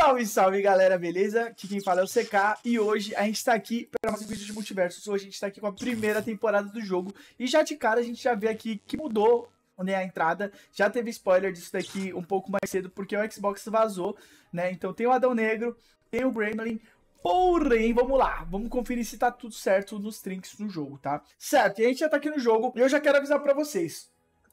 Salve, salve galera, beleza? Aqui quem fala é o CK e hoje a gente está aqui para mais um vídeo de multiversos. Hoje a gente está aqui com a primeira temporada do jogo e já de cara a gente já vê aqui que mudou né, a entrada. Já teve spoiler disso daqui um pouco mais cedo porque o Xbox vazou, né? Então tem o Adão Negro, tem o Gremlin, Porém, vamos lá, vamos conferir se tá tudo certo nos trinks do jogo, tá? Certo, e a gente já tá aqui no jogo e eu já quero avisar para vocês.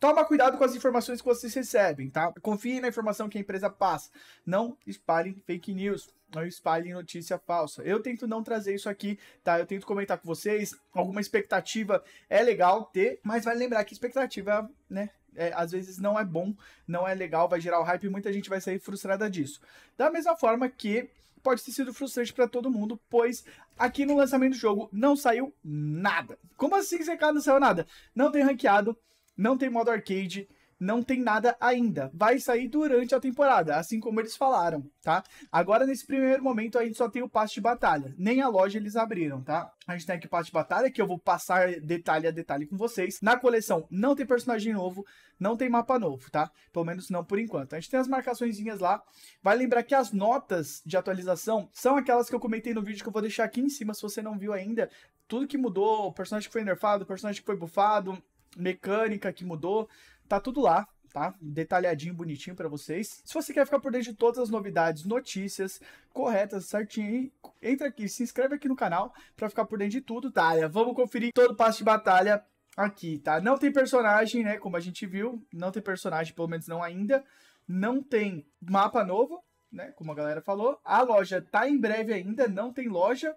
Toma cuidado com as informações que vocês recebem, tá? Confie na informação que a empresa passa. Não espalhem fake news. Não espalhem notícia falsa. Eu tento não trazer isso aqui, tá? Eu tento comentar com vocês. Alguma expectativa é legal ter, mas vale lembrar que expectativa, né? É, às vezes não é bom, não é legal, vai gerar o hype e muita gente vai sair frustrada disso. Da mesma forma que pode ter sido frustrante para todo mundo, pois aqui no lançamento do jogo não saiu nada. Como assim, ZK, não saiu nada? Não tem ranqueado, não tem modo arcade, não tem nada ainda. Vai sair durante a temporada, assim como eles falaram, tá? Agora, nesse primeiro momento, a gente só tem o passe de batalha. Nem a loja eles abriram, tá? A gente tem aqui o passe de batalha, que eu vou passar detalhe a detalhe com vocês. Na coleção não tem personagem novo, não tem mapa novo, tá? Pelo menos não por enquanto. A gente tem as marcaçõezinhas lá. Vai lembrar que as notas de atualização são aquelas que eu comentei no vídeo que eu vou deixar aqui em cima, se você não viu ainda. Tudo que mudou, o personagem que foi nerfado, o personagem que foi bufado, mecânica que mudou, tá tudo lá, tá? Detalhadinho, bonitinho para vocês. Se você quer ficar por dentro de todas as novidades, notícias corretas, certinho, entra aqui, se inscreve aqui no canal para ficar por dentro de tudo, tá? Vamos conferir todo o passo de batalha aqui, tá? Não tem personagem, né? Como a gente viu, não tem personagem, pelo menos não ainda. Não tem mapa novo, né? Como a galera falou. A loja tá em breve ainda, não tem loja.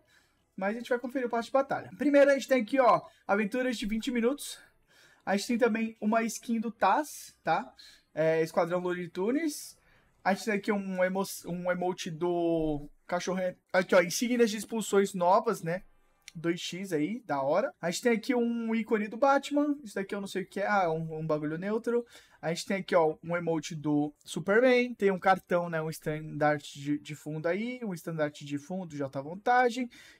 Mas a gente vai conferir o passo de batalha. Primeiro a gente tem aqui, ó, aventuras de 20 minutos, a gente tem também uma skin do Taz, tá? É, Esquadrão Tunes. A gente tem aqui um, emo um emote do cachorro. Aqui, ó, insígnias de expulsões novas, né? 2x aí, da hora. A gente tem aqui um ícone do Batman, isso daqui eu não sei o que é, ah, um, um bagulho neutro. A gente tem aqui, ó, um emote do Superman, tem um cartão, né, um estandarte de, de, fundo aí, um estandarte de fundo J tá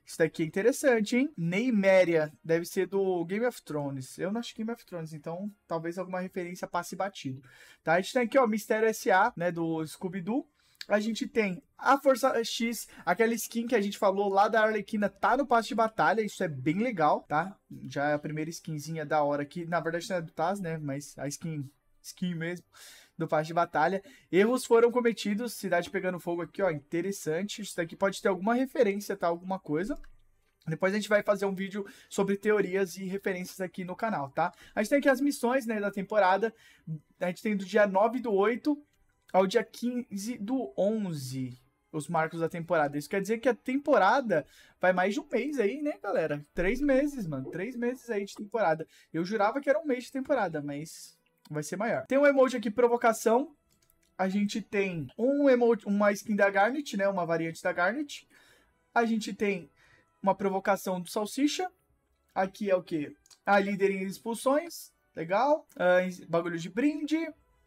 Isso daqui é interessante, hein? Neymeria, deve ser do Game of Thrones. Eu não acho Game of Thrones, então talvez alguma referência passe batido. Tá? A gente tem aqui, ó, Mistério S.A., né, do Scooby-Doo a gente tem a Força X, aquela skin que a gente falou lá da Arlequina, tá no passe de batalha, isso é bem legal, tá? Já é a primeira skinzinha da hora aqui, na verdade não é do Taz, né? Mas a skin, skin mesmo do passe de batalha. Erros foram cometidos, cidade pegando fogo aqui, ó, interessante. Isso daqui pode ter alguma referência, tá? Alguma coisa. Depois a gente vai fazer um vídeo sobre teorias e referências aqui no canal, tá? A gente tem aqui as missões, né, da temporada. A gente tem do dia 9 do 8 ao dia 15 do 11, os marcos da temporada. Isso quer dizer que a temporada vai mais de um mês aí, né, galera? Três meses, mano. Três meses aí de temporada. Eu jurava que era um mês de temporada, mas vai ser maior. Tem um emoji aqui, provocação. A gente tem um emoji, uma skin da Garnet, né? Uma variante da Garnet. A gente tem uma provocação do Salsicha. Aqui é o que? A líder em expulsões. Legal. Uh, bagulho de brinde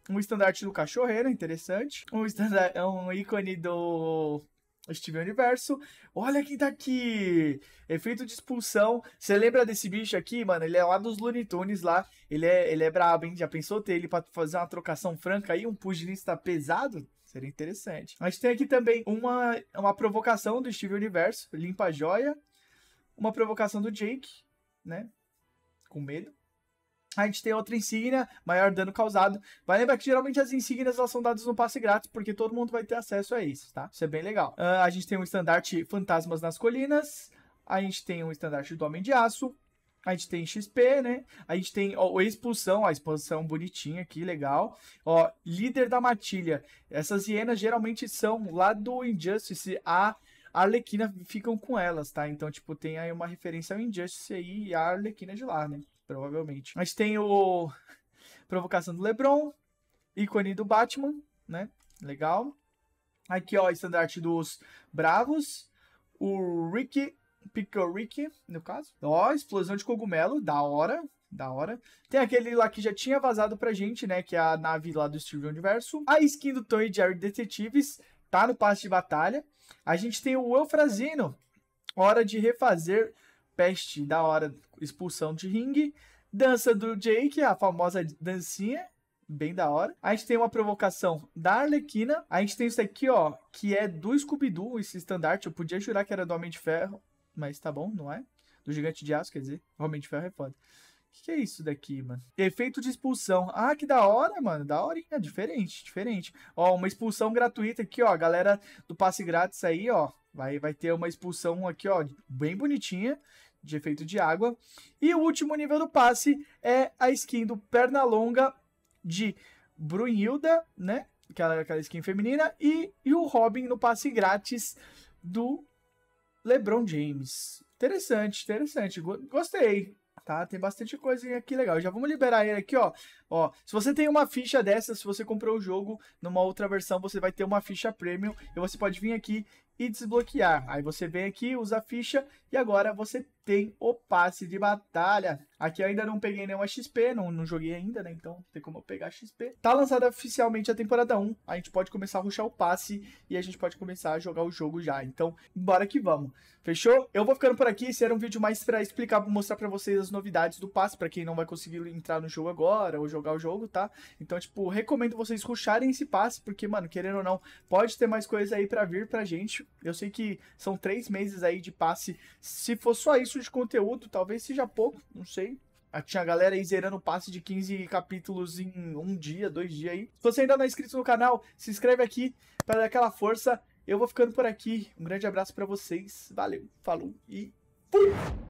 um estandarte do cachorreiro, interessante. Um, estandarte, é um ícone do Steven Universo. Olha quem tá aqui! Efeito de expulsão. Você lembra desse bicho aqui, mano? Ele é lá dos Looney Tunes lá. Ele é, ele é brabo, hein? Já pensou ter ele pra fazer uma trocação franca aí? Um pugilista pesado? Seria interessante. A gente tem aqui também uma, uma provocação do Steven Universo. Limpa a joia. Uma provocação do Jake, né? Com medo a gente tem outra insígnia, maior dano causado. Vai lembrar que geralmente as insígnias elas são dadas no passe grátis, porque todo mundo vai ter acesso a isso, tá? Isso é bem legal. Uh, a gente tem um estandarte Fantasmas nas Colinas, a gente tem um estandarte do Homem de Aço, a gente tem XP, né? A gente tem ó, a expulsão, a expulsão bonitinha aqui, legal. Ó, líder da matilha. Essas hienas geralmente são lá do Injustice a a Arlequina ficam com elas, tá? Então, tipo, tem aí uma referência ao Injustice aí e a Arlequina de lá, né? Provavelmente. Mas tem o. Provocação do Lebron, ícone do Batman, né? Legal. Aqui, ó, estandarte dos Bravos. O Rick, Pickle Rick, no caso. Ó, explosão de cogumelo, da hora. Da hora. Tem aquele lá que já tinha vazado pra gente, né? Que é a nave lá do Steven Universo. A skin do Tony Jerry Detetives tá no passe de batalha. A gente tem o Eufrazino, hora de refazer peste da hora expulsão de ringue. Dança do Jake, a famosa dancinha, bem da hora. A gente tem uma provocação da Arlequina. A gente tem isso aqui, ó, que é do Scooby-Doo, esse estandarte. Eu podia jurar que era do Homem de Ferro, mas tá bom, não é? Do Gigante de Aço, quer dizer. O Homem de Ferro é foda que, que é isso daqui, mano? Efeito de expulsão. Ah, que da hora, mano. Da horinha. Diferente, diferente. Ó, uma expulsão gratuita aqui, ó. Galera do passe grátis aí, ó. Vai, vai ter uma expulsão aqui, ó. Bem bonitinha. De efeito de água. E o último nível do passe é a skin do Pernalonga de Brunhilda, né? Aquela, aquela skin feminina. E, e o Robin no passe grátis do LeBron James. Interessante, interessante. Gostei tá? Tem bastante coisinha aqui legal. Já vamos liberar ele aqui, ó. Ó, se você tem uma ficha dessa, se você comprou o jogo numa outra versão, você vai ter uma ficha premium e você pode vir aqui e desbloquear. Aí você vem aqui, usa a ficha e agora você tem o passe de batalha. Aqui eu ainda não peguei nenhuma XP, não, não joguei ainda, né? Então tem como eu pegar XP. Tá lançada oficialmente a temporada 1, a gente pode começar a ruxar o passe e a gente pode começar a jogar o jogo já. Então, bora que vamos. Fechou? Eu vou ficando por aqui, esse era um vídeo mais pra explicar, mostrar pra vocês as novidades do passe, pra quem não vai conseguir entrar no jogo agora ou jogar jogar o jogo, tá? Então, tipo, recomendo vocês ruxarem esse passe, porque, mano, querendo ou não, pode ter mais coisa aí para vir pra gente. Eu sei que são três meses aí de passe. Se for só isso de conteúdo, talvez seja pouco, não sei. Ah, tinha a galera aí zerando o passe de 15 capítulos em um dia, dois dias aí. Se você ainda não é inscrito no canal, se inscreve aqui para dar aquela força. Eu vou ficando por aqui. Um grande abraço para vocês. Valeu, falou e fui!